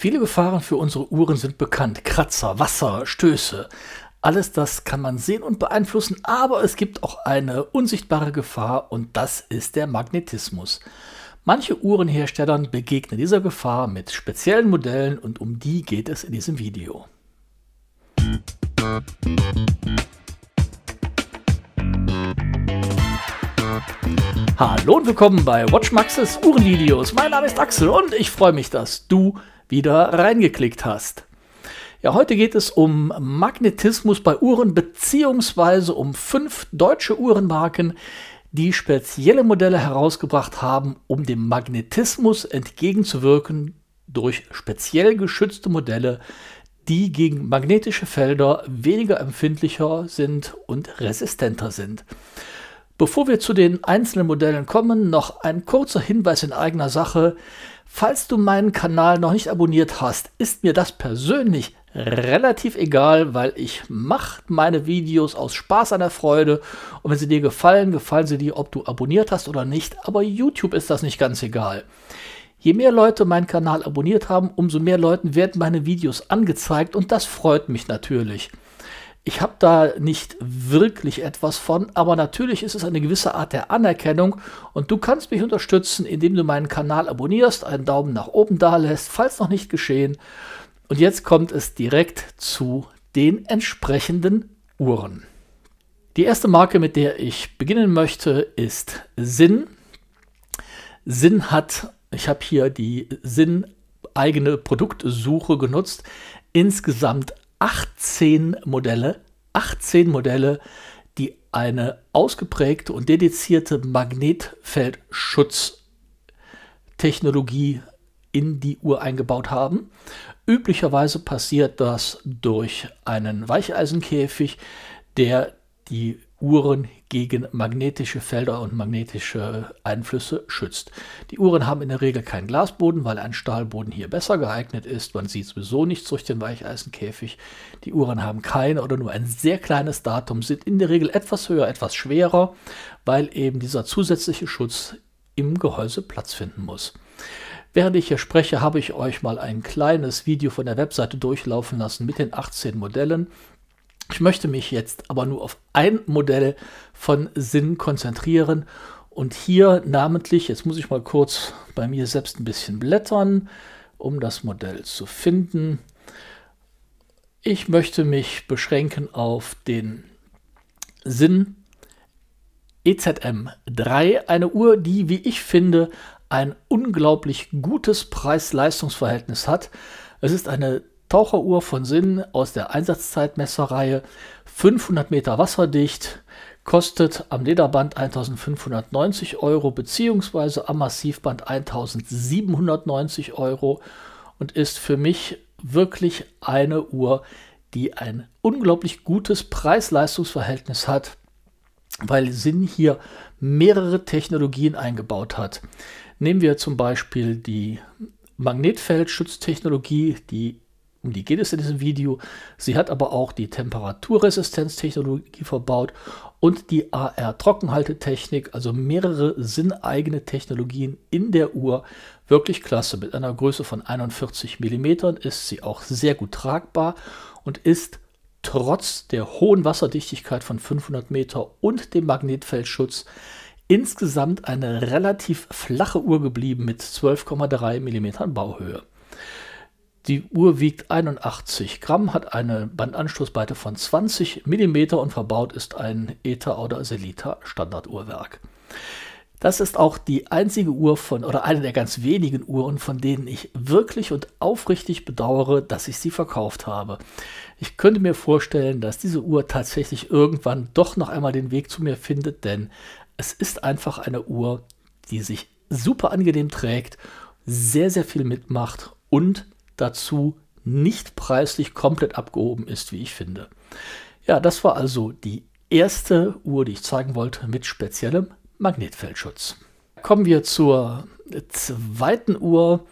Viele Gefahren für unsere Uhren sind bekannt. Kratzer, Wasser, Stöße. Alles das kann man sehen und beeinflussen, aber es gibt auch eine unsichtbare Gefahr und das ist der Magnetismus. Manche Uhrenherstellern begegnen dieser Gefahr mit speziellen Modellen und um die geht es in diesem Video. Hallo und willkommen bei Watchmaxes Uhrenvideos. Mein Name ist Axel und ich freue mich, dass du wieder reingeklickt hast. Ja, heute geht es um Magnetismus bei Uhren bzw. um fünf deutsche Uhrenmarken, die spezielle Modelle herausgebracht haben, um dem Magnetismus entgegenzuwirken durch speziell geschützte Modelle, die gegen magnetische Felder weniger empfindlicher sind und resistenter sind. Bevor wir zu den einzelnen Modellen kommen, noch ein kurzer Hinweis in eigener Sache. Falls du meinen Kanal noch nicht abonniert hast, ist mir das persönlich relativ egal, weil ich mache meine Videos aus Spaß an der Freude und wenn sie dir gefallen, gefallen sie dir, ob du abonniert hast oder nicht, aber YouTube ist das nicht ganz egal. Je mehr Leute meinen Kanal abonniert haben, umso mehr Leuten werden meine Videos angezeigt und das freut mich natürlich. Ich habe da nicht wirklich etwas von, aber natürlich ist es eine gewisse Art der Anerkennung und du kannst mich unterstützen, indem du meinen Kanal abonnierst, einen Daumen nach oben da lässt, falls noch nicht geschehen. Und jetzt kommt es direkt zu den entsprechenden Uhren. Die erste Marke, mit der ich beginnen möchte, ist Sinn. Sinn hat, ich habe hier die Sinn eigene Produktsuche genutzt, insgesamt 18 Modelle, 18 Modelle, die eine ausgeprägte und dedizierte Magnetfeldschutztechnologie in die Uhr eingebaut haben. Üblicherweise passiert das durch einen Weicheisenkäfig, der die Uhren gegen magnetische Felder und magnetische Einflüsse schützt. Die Uhren haben in der Regel keinen Glasboden, weil ein Stahlboden hier besser geeignet ist. Man sieht sowieso nichts durch den Weicheisenkäfig. Die Uhren haben kein oder nur ein sehr kleines Datum, sind in der Regel etwas höher, etwas schwerer, weil eben dieser zusätzliche Schutz im Gehäuse Platz finden muss. Während ich hier spreche, habe ich euch mal ein kleines Video von der Webseite durchlaufen lassen mit den 18 Modellen. Ich möchte mich jetzt aber nur auf ein Modell von Sinn konzentrieren und hier namentlich, jetzt muss ich mal kurz bei mir selbst ein bisschen blättern, um das Modell zu finden. Ich möchte mich beschränken auf den Sinn EZM3, eine Uhr, die, wie ich finde, ein unglaublich gutes Preis-Leistungs-Verhältnis hat. Es ist eine Taucheruhr von Sinn aus der Einsatzzeitmesserreihe, 500 Meter wasserdicht, kostet am Lederband 1590 Euro bzw. am Massivband 1790 Euro und ist für mich wirklich eine Uhr, die ein unglaublich gutes Preis-Leistungs-Verhältnis hat, weil Sinn hier mehrere Technologien eingebaut hat. Nehmen wir zum Beispiel die Magnetfeldschutztechnologie, die um die geht es in diesem Video. Sie hat aber auch die Temperaturresistenztechnologie verbaut und die AR-Trockenhaltetechnik, also mehrere sinneigene Technologien in der Uhr. Wirklich klasse. Mit einer Größe von 41 mm ist sie auch sehr gut tragbar und ist trotz der hohen Wasserdichtigkeit von 500 Meter und dem Magnetfeldschutz insgesamt eine relativ flache Uhr geblieben mit 12,3 mm Bauhöhe. Die Uhr wiegt 81 Gramm, hat eine Bandanschlussbreite von 20 mm und verbaut ist ein ETA oder Selita Standarduhrwerk. Das ist auch die einzige Uhr von oder eine der ganz wenigen Uhren, von denen ich wirklich und aufrichtig bedauere, dass ich sie verkauft habe. Ich könnte mir vorstellen, dass diese Uhr tatsächlich irgendwann doch noch einmal den Weg zu mir findet, denn es ist einfach eine Uhr, die sich super angenehm trägt, sehr, sehr viel mitmacht und dazu nicht preislich komplett abgehoben ist, wie ich finde. Ja, das war also die erste Uhr, die ich zeigen wollte mit speziellem Magnetfeldschutz. Kommen wir zur zweiten Uhr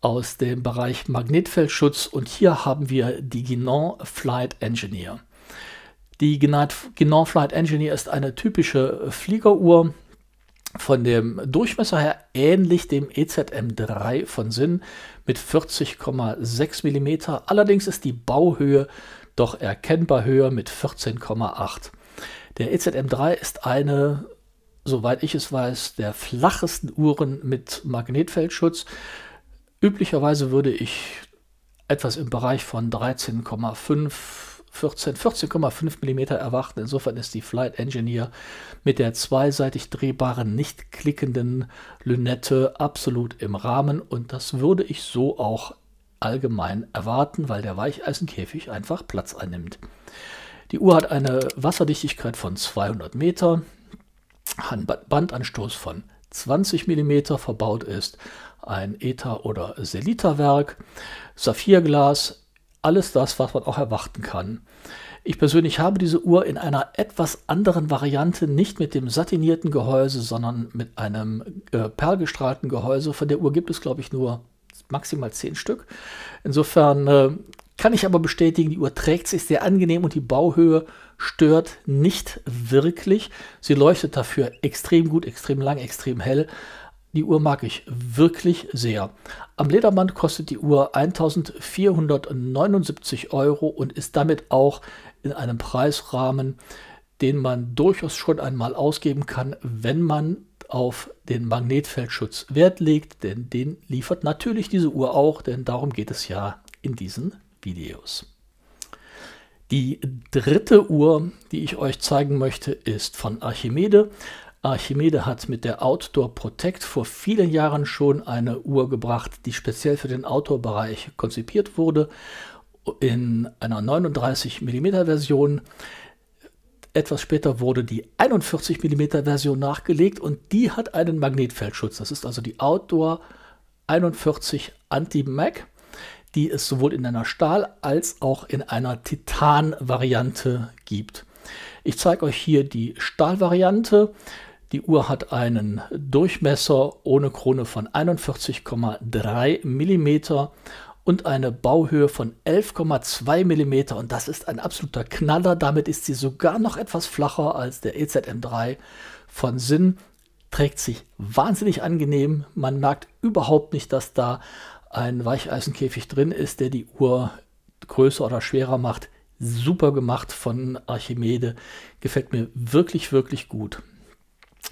aus dem Bereich Magnetfeldschutz und hier haben wir die Guinan Flight Engineer. Die Guinan Flight Engineer ist eine typische Fliegeruhr, von dem Durchmesser her ähnlich dem EZM3 von Sinn mit 40,6 mm. Allerdings ist die Bauhöhe doch erkennbar höher mit 14,8. Der EZM3 ist eine, soweit ich es weiß, der flachesten Uhren mit Magnetfeldschutz. Üblicherweise würde ich etwas im Bereich von 13,5 mm 14, 14,5 mm erwarten. Insofern ist die Flight Engineer mit der zweiseitig drehbaren, nicht klickenden Lünette absolut im Rahmen und das würde ich so auch allgemein erwarten, weil der Weicheisenkäfig einfach Platz einnimmt. Die Uhr hat eine Wasserdichtigkeit von 200 Meter, einen Bandanstoß von 20 mm verbaut ist, ein ETA- oder Selita-Werk, Saphirglas, alles das, was man auch erwarten kann. Ich persönlich habe diese Uhr in einer etwas anderen Variante, nicht mit dem satinierten Gehäuse, sondern mit einem äh, perlgestrahlten Gehäuse. Von der Uhr gibt es, glaube ich, nur maximal zehn Stück. Insofern äh, kann ich aber bestätigen, die Uhr trägt sich sehr angenehm und die Bauhöhe stört nicht wirklich. Sie leuchtet dafür extrem gut, extrem lang, extrem hell. Die Uhr mag ich wirklich sehr. Am Ledermann kostet die Uhr 1479 Euro und ist damit auch in einem Preisrahmen, den man durchaus schon einmal ausgeben kann, wenn man auf den Magnetfeldschutz Wert legt, denn den liefert natürlich diese Uhr auch, denn darum geht es ja in diesen Videos. Die dritte Uhr, die ich euch zeigen möchte, ist von Archimede. Archimede hat mit der Outdoor Protect vor vielen Jahren schon eine Uhr gebracht, die speziell für den Outdoor-Bereich konzipiert wurde, in einer 39 mm Version. Etwas später wurde die 41 mm Version nachgelegt und die hat einen Magnetfeldschutz. Das ist also die Outdoor 41 Anti-Mag, die es sowohl in einer Stahl- als auch in einer Titan-Variante gibt. Ich zeige euch hier die Stahlvariante. variante die Uhr hat einen Durchmesser ohne Krone von 41,3 mm und eine Bauhöhe von 11,2 mm und das ist ein absoluter Knaller. Damit ist sie sogar noch etwas flacher als der EZM3 von Sinn. Trägt sich wahnsinnig angenehm. Man merkt überhaupt nicht, dass da ein Weicheisenkäfig drin ist, der die Uhr größer oder schwerer macht. Super gemacht von Archimede. Gefällt mir wirklich, wirklich gut.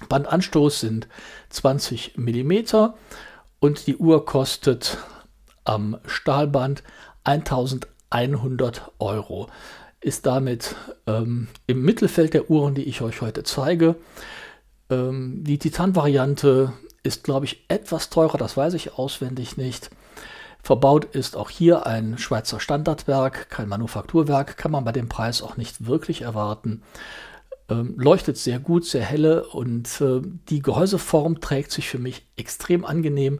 Bandanstoß sind 20 mm und die Uhr kostet am Stahlband 1100 Euro. Ist damit ähm, im Mittelfeld der Uhren, die ich euch heute zeige. Ähm, die Titan-Variante ist, glaube ich, etwas teurer, das weiß ich auswendig nicht. Verbaut ist auch hier ein Schweizer Standardwerk, kein Manufakturwerk, kann man bei dem Preis auch nicht wirklich erwarten. Ähm, leuchtet sehr gut, sehr helle und ähm, die Gehäuseform trägt sich für mich extrem angenehm.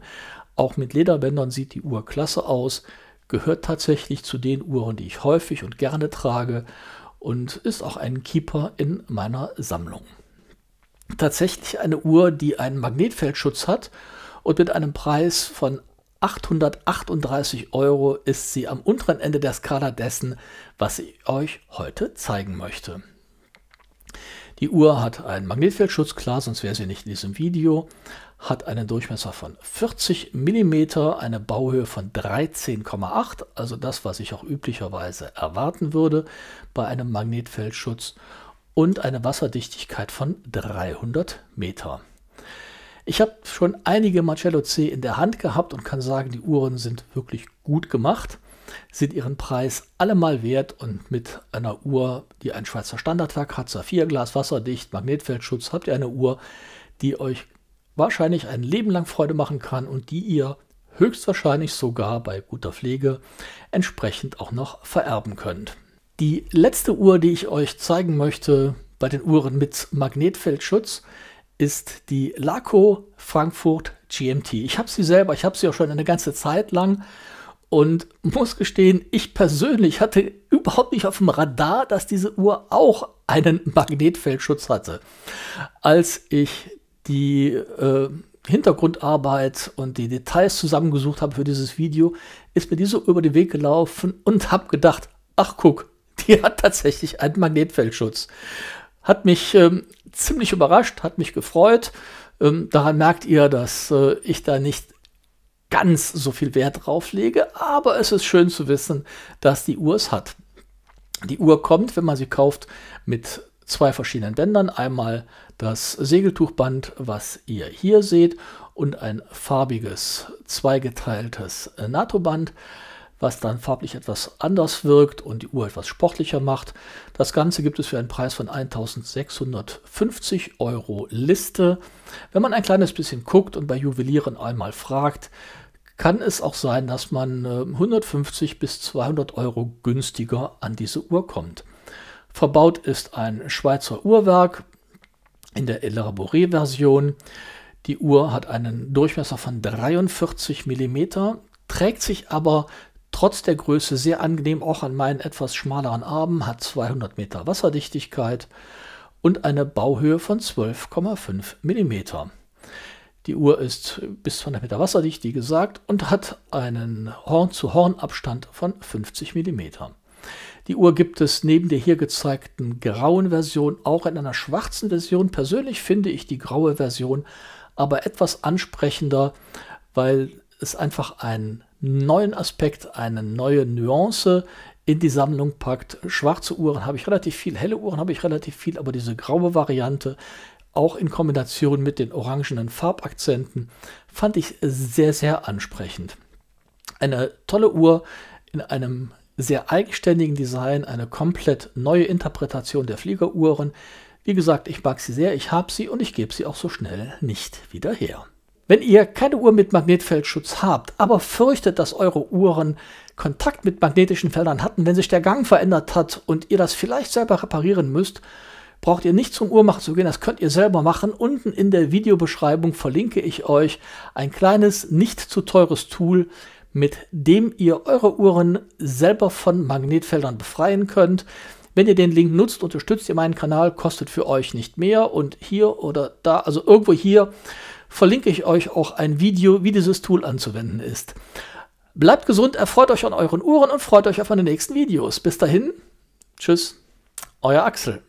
Auch mit Lederbändern sieht die Uhr klasse aus, gehört tatsächlich zu den Uhren, die ich häufig und gerne trage und ist auch ein Keeper in meiner Sammlung. Tatsächlich eine Uhr, die einen Magnetfeldschutz hat und mit einem Preis von 838 Euro ist sie am unteren Ende der Skala dessen, was ich euch heute zeigen möchte. Die Uhr hat einen Magnetfeldschutz, klar, sonst wäre sie nicht in diesem Video, hat einen Durchmesser von 40 mm, eine Bauhöhe von 13,8, also das, was ich auch üblicherweise erwarten würde bei einem Magnetfeldschutz und eine Wasserdichtigkeit von 300 Meter. Ich habe schon einige Marcello C in der Hand gehabt und kann sagen, die Uhren sind wirklich gut gemacht sind ihren Preis allemal wert und mit einer Uhr, die ein Schweizer Standardwerk hat, Saphirglas, wasserdicht, Magnetfeldschutz, habt ihr eine Uhr, die euch wahrscheinlich ein Leben lang Freude machen kann und die ihr höchstwahrscheinlich sogar bei guter Pflege entsprechend auch noch vererben könnt. Die letzte Uhr, die ich euch zeigen möchte bei den Uhren mit Magnetfeldschutz, ist die Laco Frankfurt GMT. Ich habe sie selber, ich habe sie auch schon eine ganze Zeit lang und muss gestehen, ich persönlich hatte überhaupt nicht auf dem Radar, dass diese Uhr auch einen Magnetfeldschutz hatte. Als ich die äh, Hintergrundarbeit und die Details zusammengesucht habe für dieses Video, ist mir diese Uhr über den Weg gelaufen und habe gedacht, ach guck, die hat tatsächlich einen Magnetfeldschutz. Hat mich ähm, ziemlich überrascht, hat mich gefreut. Ähm, daran merkt ihr, dass äh, ich da nicht ganz so viel Wert drauf lege, aber es ist schön zu wissen, dass die Uhr es hat. Die Uhr kommt, wenn man sie kauft, mit zwei verschiedenen Bändern. Einmal das Segeltuchband, was ihr hier seht, und ein farbiges zweigeteiltes NATO-Band was dann farblich etwas anders wirkt und die Uhr etwas sportlicher macht. Das Ganze gibt es für einen Preis von 1650 Euro Liste. Wenn man ein kleines bisschen guckt und bei Juwelieren einmal fragt, kann es auch sein, dass man 150 ähm, bis 200 Euro günstiger an diese Uhr kommt. Verbaut ist ein Schweizer Uhrwerk in der Elaboré-Version. Die Uhr hat einen Durchmesser von 43 mm, trägt sich aber trotz der Größe sehr angenehm, auch an meinen etwas schmaleren Armen, hat 200 Meter Wasserdichtigkeit und eine Bauhöhe von 12,5 mm. Die Uhr ist bis 200 Meter wasserdicht, wie gesagt, und hat einen Horn-zu-Horn-Abstand von 50 mm. Die Uhr gibt es neben der hier gezeigten grauen Version auch in einer schwarzen Version. Persönlich finde ich die graue Version aber etwas ansprechender, weil es einfach ein neuen Aspekt, eine neue Nuance in die Sammlung packt. Schwarze Uhren habe ich relativ viel, helle Uhren habe ich relativ viel, aber diese graue Variante, auch in Kombination mit den orangenen Farbakzenten, fand ich sehr, sehr ansprechend. Eine tolle Uhr in einem sehr eigenständigen Design, eine komplett neue Interpretation der Fliegeruhren. Wie gesagt, ich mag sie sehr, ich habe sie und ich gebe sie auch so schnell nicht wieder her. Wenn ihr keine Uhr mit Magnetfeldschutz habt, aber fürchtet, dass eure Uhren Kontakt mit magnetischen Feldern hatten, wenn sich der Gang verändert hat und ihr das vielleicht selber reparieren müsst, braucht ihr nicht zum Uhrmacher zu gehen, das könnt ihr selber machen. Unten in der Videobeschreibung verlinke ich euch ein kleines, nicht zu teures Tool, mit dem ihr eure Uhren selber von Magnetfeldern befreien könnt. Wenn ihr den Link nutzt, unterstützt ihr meinen Kanal, kostet für euch nicht mehr und hier oder da, also irgendwo hier verlinke ich euch auch ein Video, wie dieses Tool anzuwenden ist. Bleibt gesund, erfreut euch an euren Uhren und freut euch auf meine nächsten Videos. Bis dahin, tschüss, euer Axel.